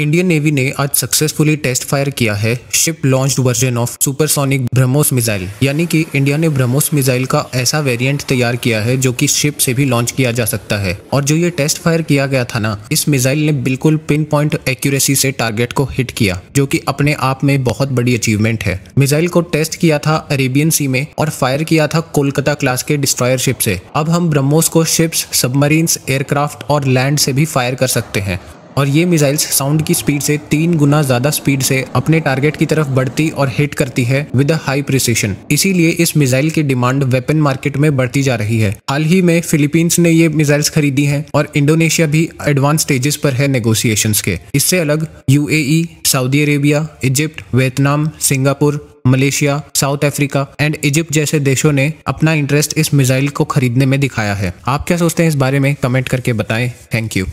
Indian navy ने आज successfully test fire किया है ship launch version of supersonic BrahMos missile यानी कि इंडिया ने ब्रह्मोस मिसाइल का ऐसा वेरिएंट तैयार किया है जो कि शिप से भी लॉन्च किया जा सकता है और जो ये टेस्ट फायर किया गया था ना इस मिसाइल ने बिल्कुल पिन पॉइंट एक्यूरेसी से टारगेट को हिट किया जो की अपने आप में बहुत बड़ी अचीवमेंट है मिसाइल को टेस्ट किया था अरेबियन सी में और फायर किया था कोलकाता क्लास के डिस्ट्रॉयर शिप से अब हम ब्रह्मोस को शिप्स सबमरीन्स एयरक्राफ्ट और लैंड से भी फायर कर सकते हैं और ये मिसाइल्स साउंड की स्पीड से तीन गुना ज्यादा स्पीड से अपने टारगेट की तरफ बढ़ती और हिट करती है विद हाई प्रिसीशन इसीलिए इस मिसाइल की डिमांड वेपन मार्केट में बढ़ती जा रही है हाल ही में फिलीपींस ने ये मिसाइल्स खरीदी हैं और इंडोनेशिया भी एडवांस स्टेजेस पर है नेगोशिएशन के इससे अलग यू Saudi Arabia Egypt Vietnam Singapore Malaysia South Africa and Egypt जैसे देशों ने अपना इंटरेस्ट इस मिसाइल को खरीदने में दिखाया है आप क्या सोचते हैं इस बारे में कमेंट करके बताएं थैंक यू